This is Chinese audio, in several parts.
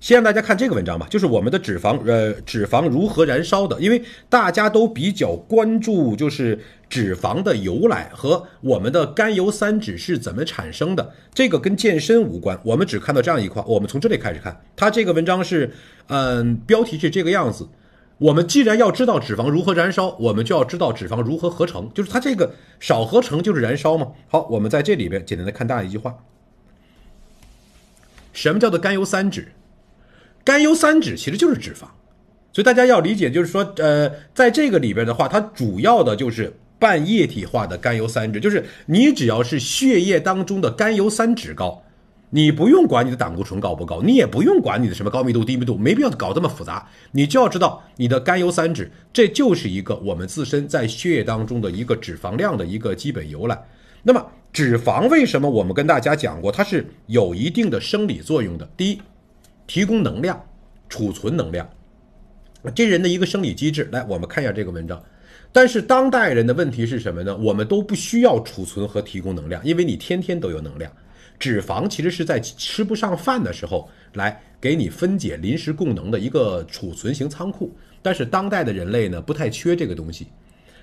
先让大家看这个文章吧，就是我们的脂肪，呃，脂肪如何燃烧的？因为大家都比较关注，就是脂肪的由来和我们的甘油三酯是怎么产生的。这个跟健身无关，我们只看到这样一块。我们从这里开始看，它这个文章是，嗯，标题是这个样子。我们既然要知道脂肪如何燃烧，我们就要知道脂肪如何合成，就是它这个少合成就是燃烧嘛。好，我们在这里边简单的看大家一句话：什么叫做甘油三酯？甘油三酯其实就是脂肪，所以大家要理解，就是说，呃，在这个里边的话，它主要的就是半液体化的甘油三酯。就是你只要是血液当中的甘油三酯高，你不用管你的胆固醇高不高，你也不用管你的什么高密度低密度，没必要搞这么复杂。你就要知道，你的甘油三酯，这就是一个我们自身在血液当中的一个脂肪量的一个基本由来。那么脂肪为什么我们跟大家讲过，它是有一定的生理作用的。第一。提供能量，储存能量，这人的一个生理机制。来，我们看一下这个文章。但是当代人的问题是什么呢？我们都不需要储存和提供能量，因为你天天都有能量。脂肪其实是在吃不上饭的时候来给你分解、临时供能的一个储存型仓库。但是当代的人类呢，不太缺这个东西。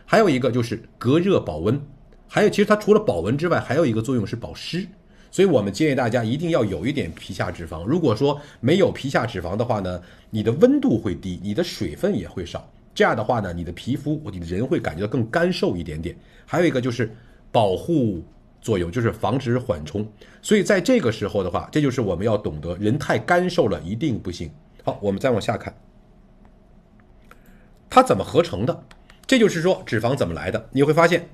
还有一个就是隔热保温，还有其实它除了保温之外，还有一个作用是保湿。所以，我们建议大家一定要有一点皮下脂肪。如果说没有皮下脂肪的话呢，你的温度会低，你的水分也会少。这样的话呢，你的皮肤，你的人会感觉到更干瘦一点点。还有一个就是保护作用，就是防止缓冲。所以在这个时候的话，这就是我们要懂得，人太干瘦了一定不行。好，我们再往下看，它怎么合成的？这就是说脂肪怎么来的？你会发现。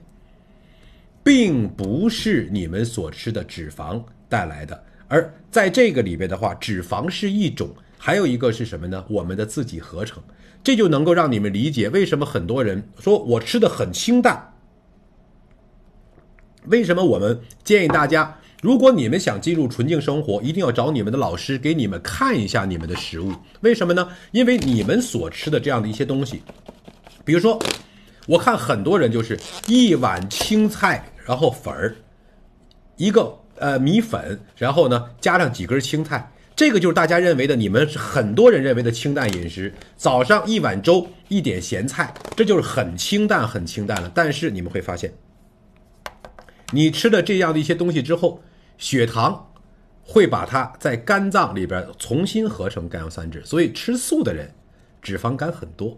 并不是你们所吃的脂肪带来的，而在这个里边的话，脂肪是一种，还有一个是什么呢？我们的自己合成，这就能够让你们理解为什么很多人说我吃的很清淡。为什么我们建议大家，如果你们想进入纯净生活，一定要找你们的老师给你们看一下你们的食物，为什么呢？因为你们所吃的这样的一些东西，比如说，我看很多人就是一碗青菜。然后粉儿，一个呃米粉，然后呢加上几根青菜，这个就是大家认为的，你们很多人认为的清淡饮食。早上一碗粥，一点咸菜，这就是很清淡，很清淡了。但是你们会发现，你吃的这样的一些东西之后，血糖会把它在肝脏里边重新合成甘油三酯，所以吃素的人脂肪肝很多。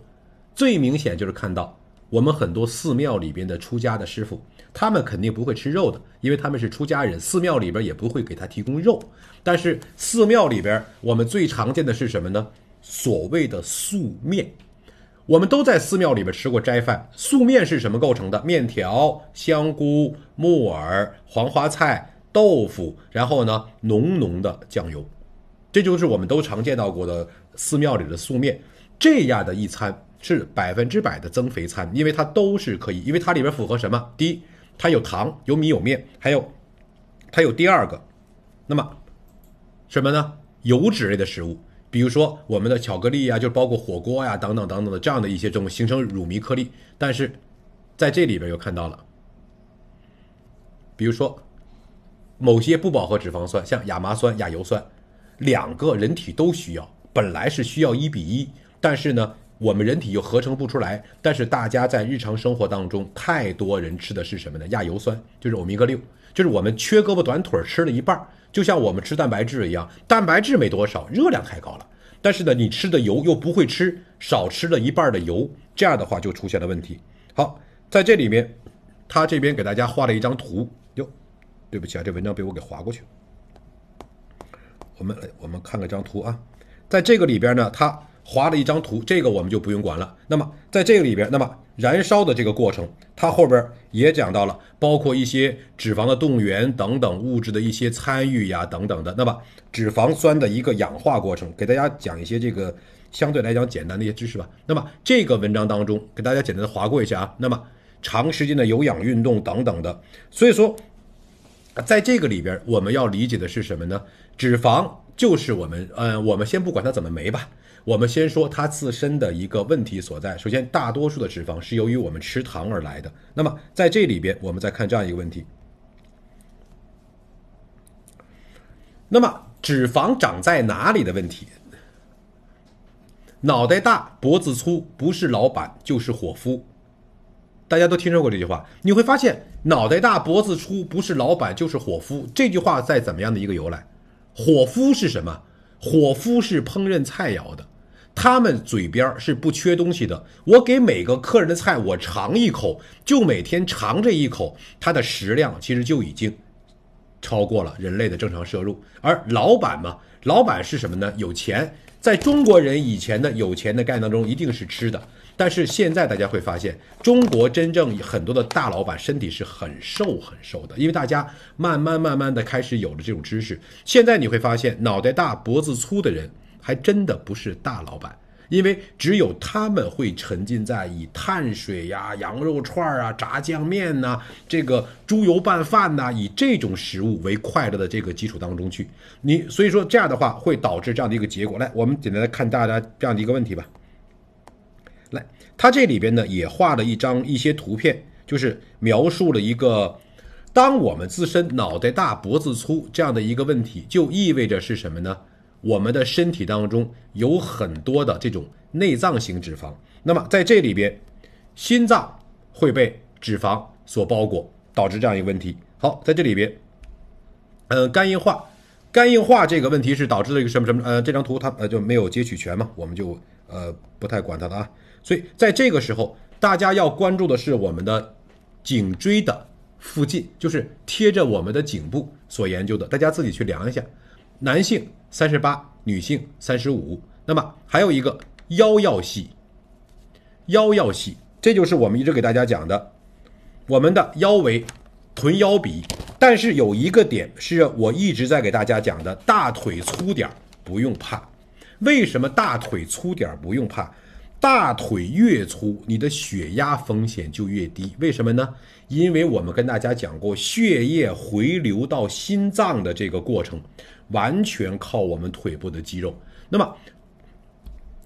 最明显就是看到。我们很多寺庙里边的出家的师傅，他们肯定不会吃肉的，因为他们是出家人，寺庙里边也不会给他提供肉。但是寺庙里边，我们最常见的是什么呢？所谓的素面，我们都在寺庙里边吃过斋饭。素面是什么构成的？面条、香菇、木耳、黄花菜、豆腐，然后呢，浓浓的酱油，这就是我们都常见到过的寺庙里的素面。这样的一餐。是百分之百的增肥餐，因为它都是可以，因为它里边符合什么？第一，它有糖、有米、有面，还有它有第二个，那么什么呢？油脂类的食物，比如说我们的巧克力呀，就包括火锅呀，等等等等的这样的一些这种形成乳糜颗粒。但是在这里边又看到了，比如说某些不饱和脂肪酸，像亚麻酸、亚油酸，两个人体都需要，本来是需要一比一，但是呢？我们人体又合成不出来，但是大家在日常生活当中，太多人吃的是什么呢？亚油酸，就是欧米伽六，就是我们缺胳膊短腿儿吃了一半儿，就像我们吃蛋白质一样，蛋白质没多少，热量太高了。但是呢，你吃的油又不会吃，少吃了一半的油，这样的话就出现了问题。好，在这里面，他这边给大家画了一张图。哟，对不起啊，这文章被我给划过去了。我们我们看这张图啊，在这个里边呢，他。划了一张图，这个我们就不用管了。那么在这个里边，那么燃烧的这个过程，它后边也讲到了，包括一些脂肪的动员等等物质的一些参与呀，等等的。那么脂肪酸的一个氧化过程，给大家讲一些这个相对来讲简单的一些知识吧。那么这个文章当中给大家简单的划过一下啊。那么长时间的有氧运动等等的，所以说在这个里边，我们要理解的是什么呢？脂肪就是我们，嗯，我们先不管它怎么没吧。我们先说它自身的一个问题所在。首先，大多数的脂肪是由于我们吃糖而来的。那么，在这里边，我们再看这样一个问题：那么，脂肪长在哪里的问题？脑袋大脖子粗，不是老板就是伙夫。大家都听说过这句话。你会发现，脑袋大脖子粗，不是老板就是伙夫。这句话在怎么样的一个由来？伙夫是什么？伙夫是烹饪菜肴的。他们嘴边是不缺东西的。我给每个客人的菜，我尝一口，就每天尝这一口，他的食量其实就已经超过了人类的正常摄入。而老板嘛，老板是什么呢？有钱。在中国人以前的有钱的概念中，一定是吃的。但是现在大家会发现，中国真正很多的大老板身体是很瘦很瘦的，因为大家慢慢慢慢的开始有了这种知识。现在你会发现，脑袋大脖子粗的人。还真的不是大老板，因为只有他们会沉浸在以碳水呀、羊肉串啊、炸酱面呐、这个猪油拌饭呐，以这种食物为快乐的这个基础当中去。你所以说这样的话会导致这样的一个结果。来，我们简单来看大家这样的一个问题吧。来，他这里边呢也画了一张一些图片，就是描述了一个，当我们自身脑袋大、脖子粗这样的一个问题，就意味着是什么呢？我们的身体当中有很多的这种内脏型脂肪，那么在这里边，心脏会被脂肪所包裹，导致这样一个问题。好，在这里边，呃，肝硬化，肝硬化这个问题是导致了一个什么什么？呃，这张图它呃就没有截取全嘛，我们就呃不太管它了啊。所以在这个时候，大家要关注的是我们的颈椎的附近，就是贴着我们的颈部所研究的，大家自己去量一下。男性三十八，女性三十五。那么还有一个腰要细，腰要细，这就是我们一直给大家讲的，我们的腰围、臀腰比。但是有一个点是我一直在给大家讲的，大腿粗点儿不用怕。为什么大腿粗点儿不用怕？大腿越粗，你的血压风险就越低。为什么呢？因为我们跟大家讲过，血液回流到心脏的这个过程，完全靠我们腿部的肌肉。那么，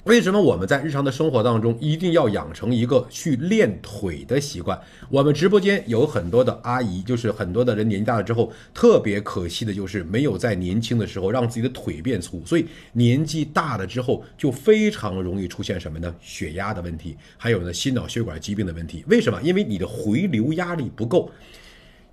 为什么我们在日常的生活当中一定要养成一个去练腿的习惯？我们直播间有很多的阿姨，就是很多的人年纪大了之后，特别可惜的就是没有在年轻的时候让自己的腿变粗，所以年纪大了之后就非常容易出现什么呢？血压的问题，还有呢心脑血管疾病的问题。为什么？因为你的回流压力不够。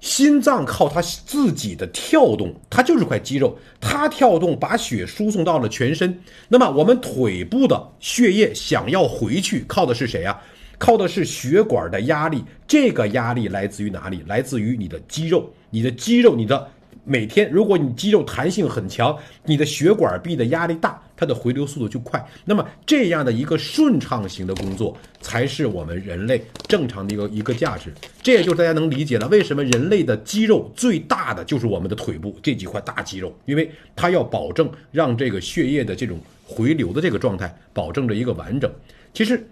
心脏靠它自己的跳动，它就是块肌肉，它跳动把血输送到了全身。那么我们腿部的血液想要回去，靠的是谁呀？靠的是血管的压力。这个压力来自于哪里？来自于你的肌肉，你的肌肉，你的。每天，如果你肌肉弹性很强，你的血管壁的压力大，它的回流速度就快。那么这样的一个顺畅型的工作，才是我们人类正常的一个一个价值。这也就是大家能理解了，为什么人类的肌肉最大的就是我们的腿部这几块大肌肉，因为它要保证让这个血液的这种回流的这个状态，保证着一个完整。其实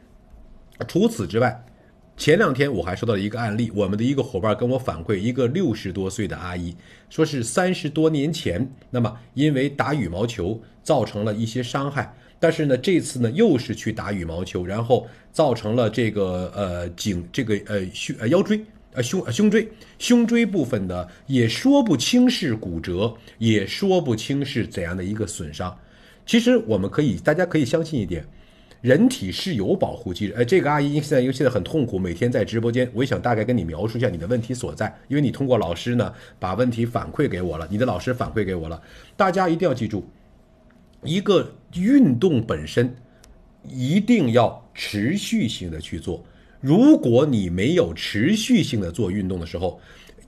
除此之外。前两天我还收到了一个案例，我们的一个伙伴跟我反馈，一个六十多岁的阿姨，说是三十多年前，那么因为打羽毛球造成了一些伤害，但是呢，这次呢又是去打羽毛球，然后造成了这个呃颈这个呃胸呃腰椎呃胸胸椎胸椎部分的也说不清是骨折，也说不清是怎样的一个损伤。其实我们可以，大家可以相信一点。人体是有保护机制，哎，这个阿姨现在因为现在很痛苦，每天在直播间，我也想大概跟你描述一下你的问题所在，因为你通过老师呢把问题反馈给我了，你的老师反馈给我了。大家一定要记住，一个运动本身一定要持续性的去做，如果你没有持续性的做运动的时候，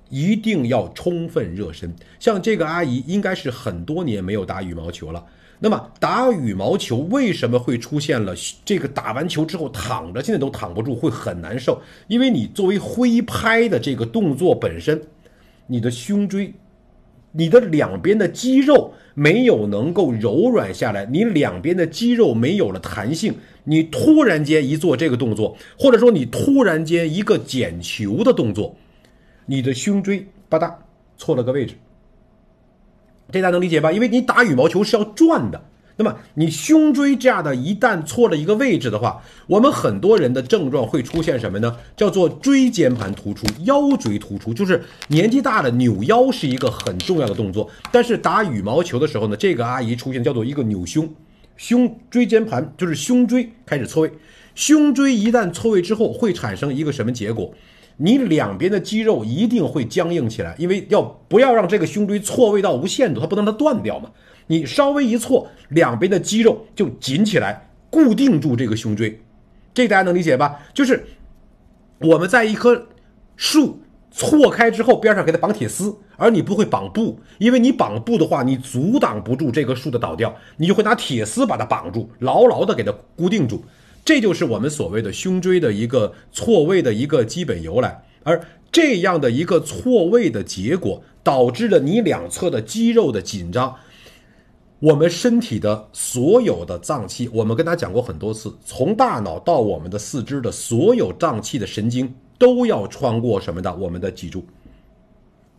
一定要充分热身。像这个阿姨应该是很多年没有打羽毛球了。那么打羽毛球为什么会出现了这个打完球之后躺着现在都躺不住，会很难受？因为你作为挥拍的这个动作本身，你的胸椎、你的两边的肌肉没有能够柔软下来，你两边的肌肉没有了弹性，你突然间一做这个动作，或者说你突然间一个捡球的动作，你的胸椎吧嗒错了个位置。这大家能理解吧？因为你打羽毛球是要转的，那么你胸椎这样的一旦错了一个位置的话，我们很多人的症状会出现什么呢？叫做椎间盘突出、腰椎突出，就是年纪大了扭腰是一个很重要的动作。但是打羽毛球的时候呢，这个阿姨出现叫做一个扭胸，胸椎间盘就是胸椎开始错位。胸椎一旦错位之后，会产生一个什么结果？你两边的肌肉一定会僵硬起来，因为要不要让这个胸椎错位到无限度，它不能它断掉嘛。你稍微一错，两边的肌肉就紧起来，固定住这个胸椎。这大家能理解吧？就是我们在一棵树错开之后，边上给它绑铁丝，而你不会绑布，因为你绑布的话，你阻挡不住这棵树的倒掉，你就会拿铁丝把它绑住，牢牢的给它固定住。这就是我们所谓的胸椎的一个错位的一个基本由来，而这样的一个错位的结果，导致了你两侧的肌肉的紧张。我们身体的所有的脏器，我们跟他讲过很多次，从大脑到我们的四肢的所有脏器的神经都要穿过什么的，我们的脊柱。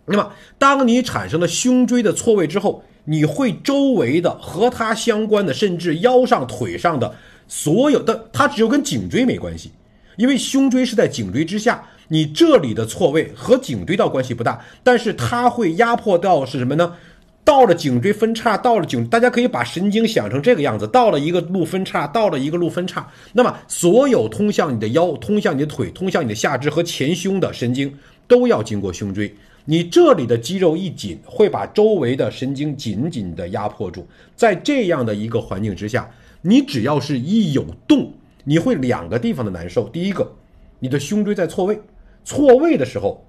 那么，当你产生了胸椎的错位之后，你会周围的和它相关的，甚至腰上、腿上的。所有的它只有跟颈椎没关系，因为胸椎是在颈椎之下，你这里的错位和颈椎道关系不大，但是它会压迫到是什么呢？到了颈椎分叉，到了颈，大家可以把神经想成这个样子，到了一个路分叉，到了一个路分叉，那么所有通向你的腰、通向你的腿、通向你的下肢和前胸的神经都要经过胸椎。你这里的肌肉一紧，会把周围的神经紧紧的压迫住，在这样的一个环境之下。你只要是一有动，你会两个地方的难受。第一个，你的胸椎在错位，错位的时候，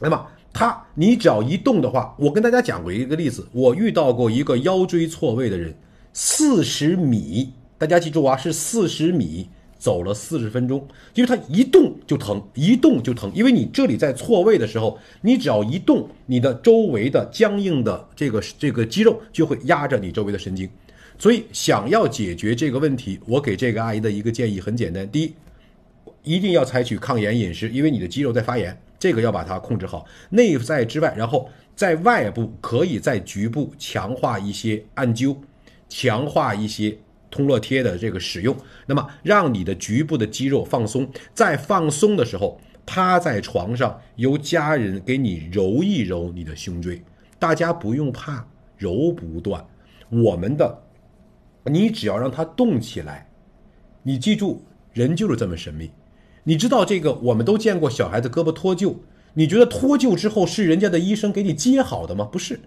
那么它你只要一动的话，我跟大家讲过一个例子，我遇到过一个腰椎错位的人，四十米，大家记住啊，是四十米走了四十分钟，因为他一动就疼，一动就疼，因为你这里在错位的时候，你只要一动，你的周围的僵硬的这个这个肌肉就会压着你周围的神经。所以，想要解决这个问题，我给这个阿姨的一个建议很简单：第一，一定要采取抗炎饮食，因为你的肌肉在发炎，这个要把它控制好，内在之外，然后在外部可以在局部强化一些按灸，强化一些通络贴的这个使用，那么让你的局部的肌肉放松，在放松的时候，趴在床上，由家人给你揉一揉你的胸椎，大家不用怕揉不断，我们的。你只要让它动起来，你记住，人就是这么神秘。你知道这个，我们都见过小孩子胳膊脱臼。你觉得脱臼之后是人家的医生给你接好的吗？不是，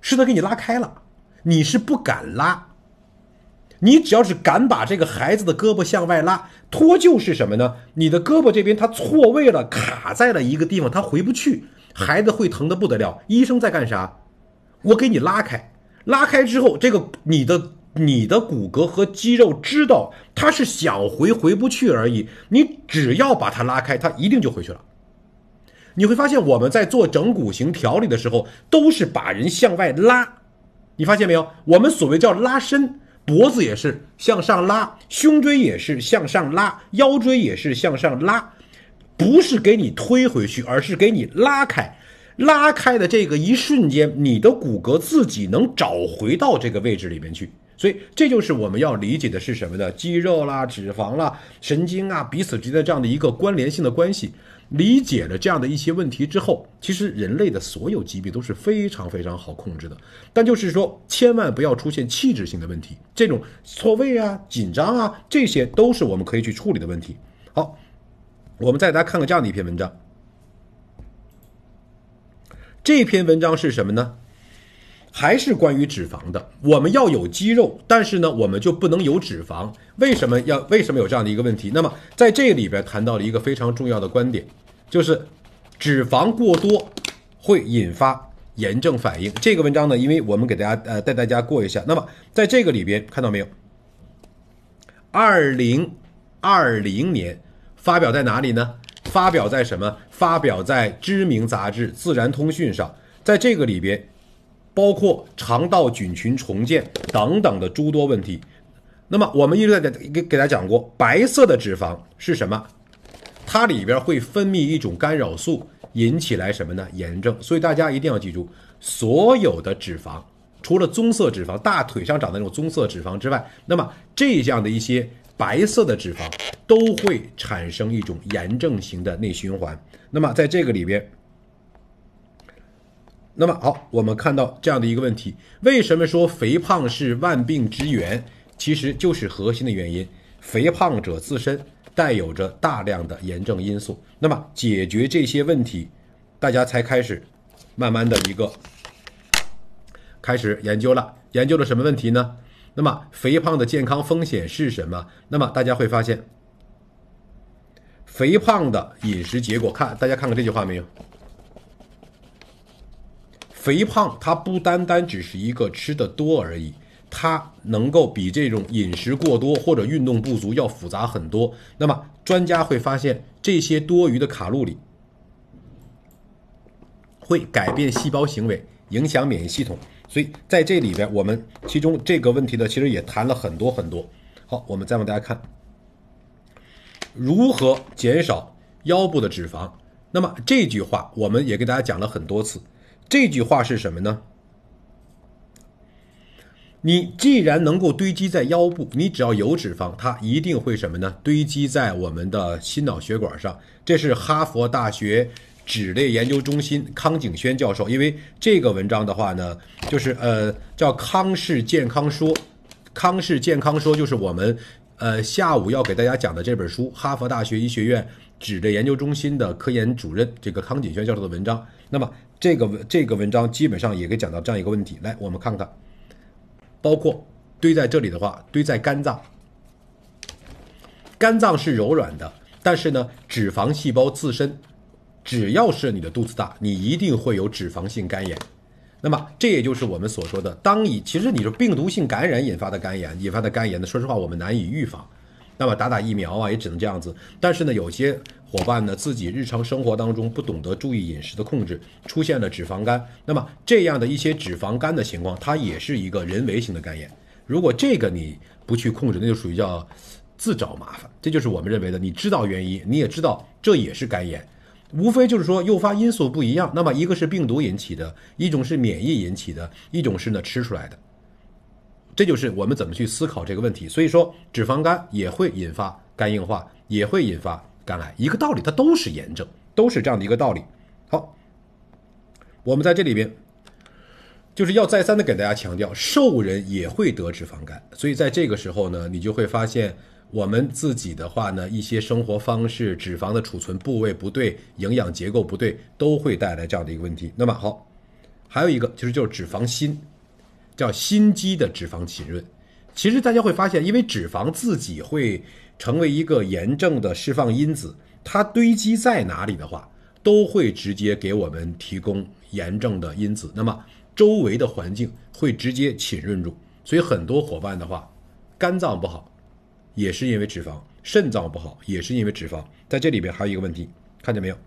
是他给你拉开了。你是不敢拉，你只要是敢把这个孩子的胳膊向外拉，脱臼是什么呢？你的胳膊这边它错位了，卡在了一个地方，它回不去，孩子会疼得不得了。医生在干啥？我给你拉开，拉开之后，这个你的。你的骨骼和肌肉知道它是想回回不去而已，你只要把它拉开，它一定就回去了。你会发现我们在做整骨型调理的时候，都是把人向外拉。你发现没有？我们所谓叫拉伸，脖子也是向上拉，胸椎也是向上拉，腰椎也是向上拉，不是给你推回去，而是给你拉开。拉开的这个一瞬间，你的骨骼自己能找回到这个位置里面去。所以，这就是我们要理解的是什么呢？肌肉啦、脂肪啦、神经啊，彼此之间这样的一个关联性的关系。理解了这样的一些问题之后，其实人类的所有疾病都是非常非常好控制的。但就是说，千万不要出现器质性的问题，这种错位啊、紧张啊，这些都是我们可以去处理的问题。好，我们再来看看这样的一篇文章。这篇文章是什么呢？还是关于脂肪的，我们要有肌肉，但是呢，我们就不能有脂肪。为什么要为什么有这样的一个问题？那么在这里边谈到了一个非常重要的观点，就是脂肪过多会引发炎症反应。这个文章呢，因为我们给大家呃带大家过一下。那么在这个里边看到没有？二零二零年发表在哪里呢？发表在什么？发表在知名杂志《自然通讯》上。在这个里边。包括肠道菌群重建等等的诸多问题。那么我们一直在给给大家讲过，白色的脂肪是什么？它里边会分泌一种干扰素，引起来什么呢？炎症。所以大家一定要记住，所有的脂肪，除了棕色脂肪，大腿上长的那种棕色脂肪之外，那么这样的一些白色的脂肪都会产生一种炎症型的内循环。那么在这个里边。那么好，我们看到这样的一个问题：为什么说肥胖是万病之源？其实就是核心的原因，肥胖者自身带有着大量的炎症因素。那么解决这些问题，大家才开始慢慢的一个开始研究了。研究了什么问题呢？那么肥胖的健康风险是什么？那么大家会发现，肥胖的饮食结果，看大家看看这句话没有？肥胖它不单单只是一个吃的多而已，它能够比这种饮食过多或者运动不足要复杂很多。那么专家会发现这些多余的卡路里会改变细胞行为，影响免疫系统。所以在这里边，我们其中这个问题呢，其实也谈了很多很多。好，我们再往大家看，如何减少腰部的脂肪？那么这句话我们也给大家讲了很多次。这句话是什么呢？你既然能够堆积在腰部，你只要有脂肪，它一定会什么呢？堆积在我们的心脑血管上。这是哈佛大学脂类研究中心康景轩教授，因为这个文章的话呢，就是呃叫《康氏健康说》，《康氏健康说》就是我们呃下午要给大家讲的这本书。哈佛大学医学院脂类研究中心的科研主任这个康景轩教授的文章，那么。这个文这个文章基本上也可以讲到这样一个问题。来，我们看看，包括堆在这里的话，堆在肝脏，肝脏是柔软的，但是呢，脂肪细胞自身，只要是你的肚子大，你一定会有脂肪性肝炎。那么，这也就是我们所说的，当以其实你说病毒性感染引发的肝炎，引发的肝炎呢，说实话我们难以预防，那么打打疫苗啊，也只能这样子。但是呢，有些伙伴呢，自己日常生活当中不懂得注意饮食的控制，出现了脂肪肝。那么这样的一些脂肪肝的情况，它也是一个人为型的肝炎。如果这个你不去控制，那就属于叫自找麻烦。这就是我们认为的，你知道原因，你也知道这也是肝炎，无非就是说诱发因素不一样。那么一个是病毒引起的，一种是免疫引起的，一种是呢吃出来的。这就是我们怎么去思考这个问题。所以说，脂肪肝也会引发肝硬化，也会引发。肝癌一个道理，它都是炎症，都是这样的一个道理。好，我们在这里边就是要再三的给大家强调，瘦人也会得脂肪肝，所以在这个时候呢，你就会发现我们自己的话呢，一些生活方式、脂肪的储存部位不对、营养结构不对，都会带来这样的一个问题。那么好，还有一个就是就是脂肪心，叫心肌的脂肪浸润。其实大家会发现，因为脂肪自己会。成为一个炎症的释放因子，它堆积在哪里的话，都会直接给我们提供炎症的因子。那么周围的环境会直接浸润住，所以很多伙伴的话，肝脏不好也是因为脂肪，肾脏不好也是因为脂肪。在这里边还有一个问题，看见没有？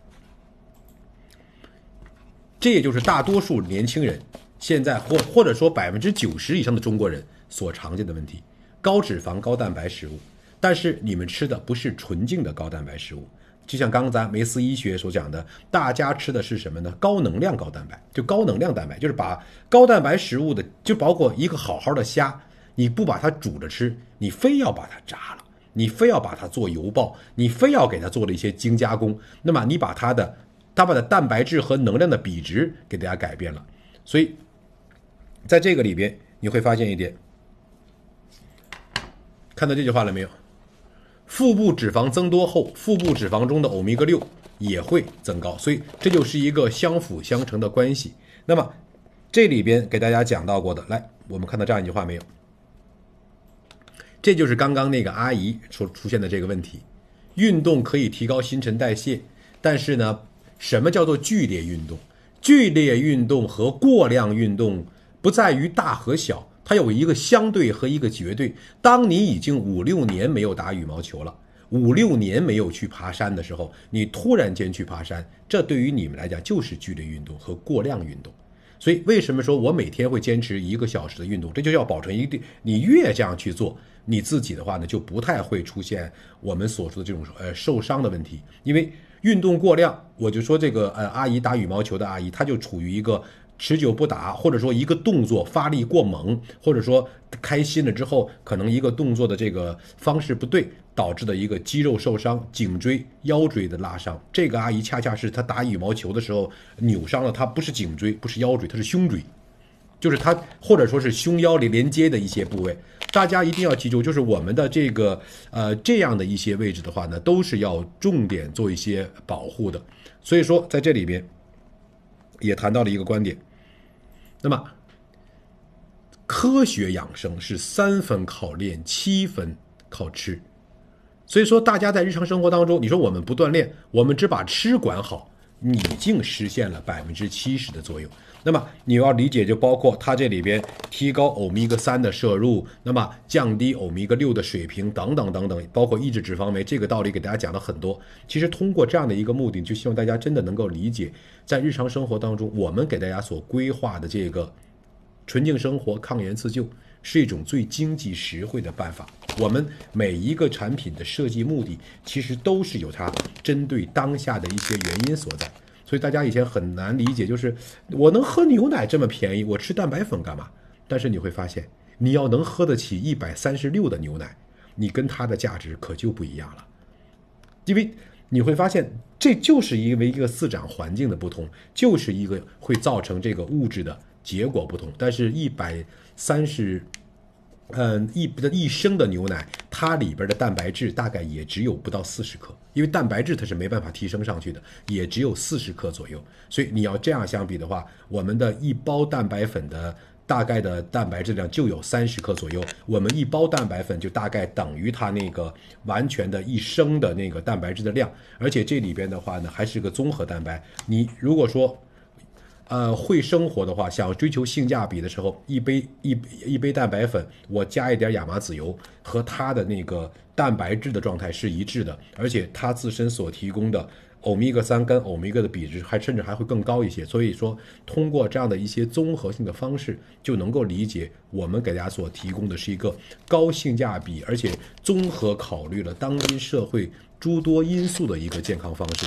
这也就是大多数年轻人现在或或者说百分之九十以上的中国人所常见的问题：高脂肪、高蛋白食物。但是你们吃的不是纯净的高蛋白食物，就像刚才梅斯医学所讲的，大家吃的是什么呢？高能量高蛋白，就高能量蛋白，就是把高蛋白食物的，就包括一个好好的虾，你不把它煮着吃，你非要把它炸了，你非要把它做油爆，你非要给它做了一些精加工，那么你把它的，它把的蛋白质和能量的比值给大家改变了，所以在这个里边你会发现一点，看到这句话了没有？腹部脂肪增多后，腹部脂肪中的欧米伽六也会增高，所以这就是一个相辅相成的关系。那么，这里边给大家讲到过的，来，我们看到这样一句话没有？这就是刚刚那个阿姨出出现的这个问题：运动可以提高新陈代谢，但是呢，什么叫做剧烈运动？剧烈运动和过量运动不在于大和小。它有一个相对和一个绝对。当你已经五六年没有打羽毛球了，五六年没有去爬山的时候，你突然间去爬山，这对于你们来讲就是剧烈运动和过量运动。所以，为什么说我每天会坚持一个小时的运动？这就要保证一定，你越这样去做，你自己的话呢，就不太会出现我们所说的这种呃受伤的问题。因为运动过量，我就说这个呃阿姨打羽毛球的阿姨，她就处于一个。持久不打，或者说一个动作发力过猛，或者说开心了之后，可能一个动作的这个方式不对，导致的一个肌肉受伤、颈椎、腰椎的拉伤。这个阿姨恰恰是她打羽毛球的时候扭伤了，她不是颈椎，不是腰椎，她是胸椎，就是她或者说是胸腰连连接的一些部位。大家一定要记住，就是我们的这个呃这样的一些位置的话呢，都是要重点做一些保护的。所以说在这里边也谈到了一个观点。那么，科学养生是三分靠练，七分靠吃。所以说，大家在日常生活当中，你说我们不锻炼，我们只把吃管好，你竟实现了百分之七十的作用。那么你要理解，就包括它这里边提高欧米伽三的摄入，那么降低欧米伽六的水平等等等等，包括抑制脂肪酶这个道理，给大家讲了很多。其实通过这样的一个目的，就希望大家真的能够理解，在日常生活当中，我们给大家所规划的这个纯净生活、抗炎自救，是一种最经济实惠的办法。我们每一个产品的设计目的，其实都是有它针对当下的一些原因所在。所以大家以前很难理解，就是我能喝牛奶这么便宜，我吃蛋白粉干嘛？但是你会发现，你要能喝得起一百三十六的牛奶，你跟它的价值可就不一样了。因为你会发现，这就是因为一个市场环境的不同，就是一个会造成这个物质的结果不同。但是，一百三十。嗯，一的一升的牛奶，它里边的蛋白质大概也只有不到四十克，因为蛋白质它是没办法提升上去的，也只有四十克左右。所以你要这样相比的话，我们的一包蛋白粉的大概的蛋白质量就有三十克左右，我们一包蛋白粉就大概等于它那个完全的一升的那个蛋白质的量，而且这里边的话呢，还是个综合蛋白。你如果说，呃，会生活的话，想追求性价比的时候，一杯一一杯蛋白粉，我加一点亚麻籽油，和它的那个蛋白质的状态是一致的，而且它自身所提供的欧米伽三跟欧米伽的比值，还甚至还会更高一些。所以说，通过这样的一些综合性的方式，就能够理解我们给大家所提供的是一个高性价比，而且综合考虑了当今社会诸多因素的一个健康方式。